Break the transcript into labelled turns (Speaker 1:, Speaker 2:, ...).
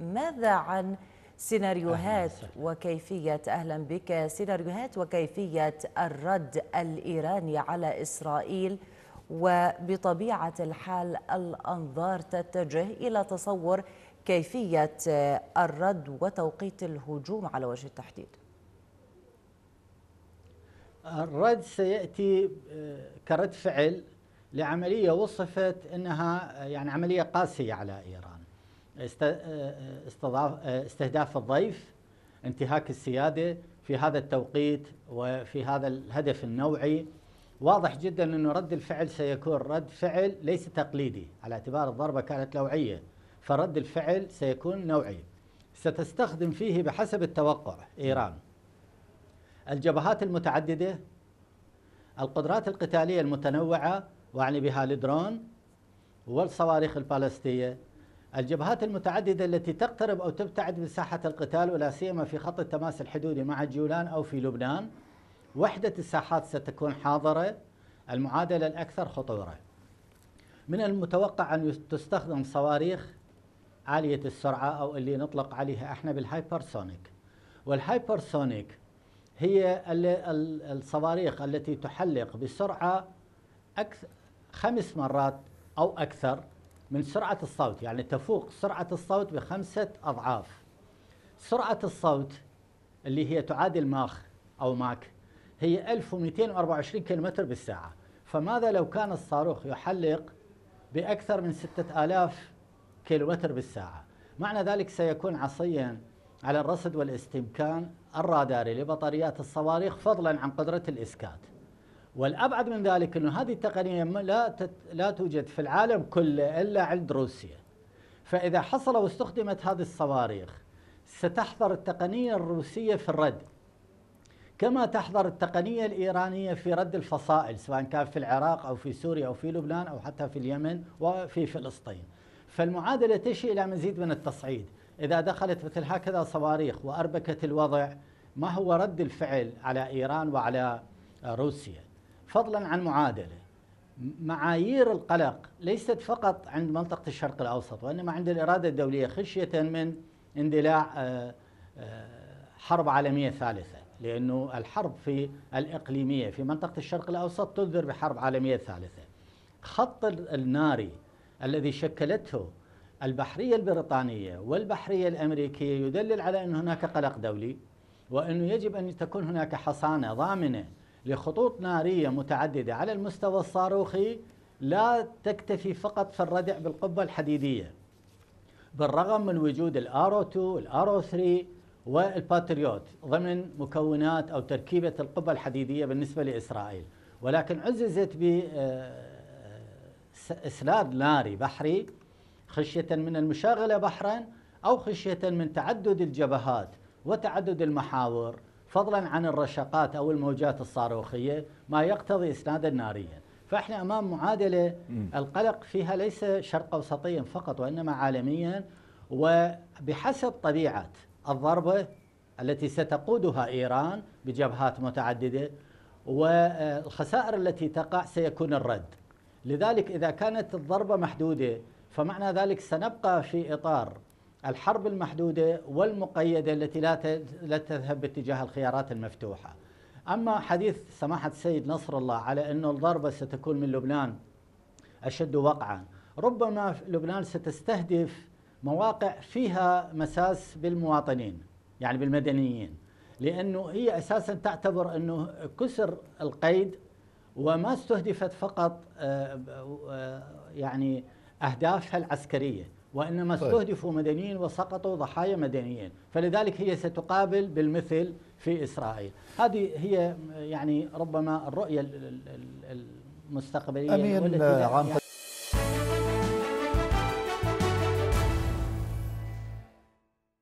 Speaker 1: ماذا عن سيناريوهات وكيفية أهلا بك سيناريوهات وكيفية الرد الإيراني على إسرائيل وبطبيعة الحال الأنظار تتجه إلى تصور كيفية الرد وتوقيت الهجوم على وجه التحديد الرد سيأتي آه، كرد فعل لعملية وصفت أنها آه، يعني عملية قاسية على إيران استضاف استهداف الضيف انتهاك السياده في هذا التوقيت وفي هذا الهدف النوعي واضح جدا انه رد الفعل سيكون رد فعل ليس تقليدي على اعتبار الضربه كانت نوعيه فرد الفعل سيكون نوعي ستستخدم فيه بحسب التوقع ايران الجبهات المتعدده القدرات القتاليه المتنوعه واعني بها الدرون والصواريخ البالستيه الجبهات المتعددة التي تقترب أو تبتعد من ساحة القتال ولا سيما في خط التماس الحدودي مع جولان أو في لبنان وحدة الساحات ستكون حاضرة المعادلة الأكثر خطورة من المتوقع أن تستخدم صواريخ عالية السرعة أو اللي نطلق عليها احنا بالهايبرسونيك والهايبرسونيك هي الصواريخ التي تحلق بسرعة أكثر خمس مرات أو أكثر من سرعة الصوت يعني تفوق سرعة الصوت بخمسة أضعاف سرعة الصوت اللي هي تعادل ماخ أو ماك هي 1224 كم بالساعة فماذا لو كان الصاروخ يحلق بأكثر من 6000 كم بالساعة معنى ذلك سيكون عصيا على الرصد والاستمكان الراداري لبطاريات الصواريخ فضلا عن قدرة الإسكات والابعد من ذلك انه هذه التقنيه لا تت... لا توجد في العالم كله الا عند روسيا. فاذا حصل واستخدمت هذه الصواريخ ستحضر التقنيه الروسيه في الرد. كما تحضر التقنيه الايرانيه في رد الفصائل سواء كان في العراق او في سوريا او في لبنان او حتى في اليمن وفي فلسطين. فالمعادله تشي الى مزيد من التصعيد. اذا دخلت مثل هكذا صواريخ واربكت الوضع ما هو رد الفعل على ايران وعلى روسيا؟ فضلا عن معادله معايير القلق ليست فقط عند منطقه الشرق الاوسط وانما عند الاراده الدوليه خشيه من اندلاع آه، آه، حرب عالميه ثالثه لانه الحرب في الاقليميه في منطقه الشرق الاوسط تنذر بحرب عالميه ثالثه. خط الناري الذي شكلته البحريه البريطانيه والبحريه الامريكيه يدلل على ان هناك قلق دولي وانه يجب ان تكون هناك حصانه ضامنه لخطوط نارية متعددة على المستوى الصاروخي لا تكتفي فقط في الردع بالقبة الحديدية بالرغم من وجود الارو 2 الارو 3 والباتريوت ضمن مكونات او تركيبه القبه الحديديه بالنسبه لاسرائيل ولكن عززت ب آه، آه، اسناد ناري بحري خشيه من المشاغله بحرا او خشيه من تعدد الجبهات وتعدد المحاور فضلا عن الرشقات أو الموجات الصاروخية ما يقتضي إسنادا ناريا فإحنا أمام معادلة القلق فيها ليس شرق أوسطيا فقط وإنما عالميا وبحسب طبيعة الضربة التي ستقودها إيران بجبهات متعددة والخسائر التي تقع سيكون الرد لذلك إذا كانت الضربة محدودة فمعنى ذلك سنبقى في إطار الحرب المحدودة والمقيدة التي لا تذهب باتجاه الخيارات المفتوحة أما حديث سماحة السيد نصر الله على أن الضربة ستكون من لبنان أشد وقعا ربما لبنان ستستهدف مواقع فيها مساس بالمواطنين يعني بالمدنيين لأنه هي أساسا تعتبر أنه كسر القيد وما استهدفت فقط آه، آه، يعني أهدافها العسكرية وإنما طيب. استهدفوا مدنيين وسقطوا ضحايا مدنيين فلذلك هي ستقابل بالمثل في إسرائيل هذه هي يعني ربما الرؤية المستقبلية أمين عام يعني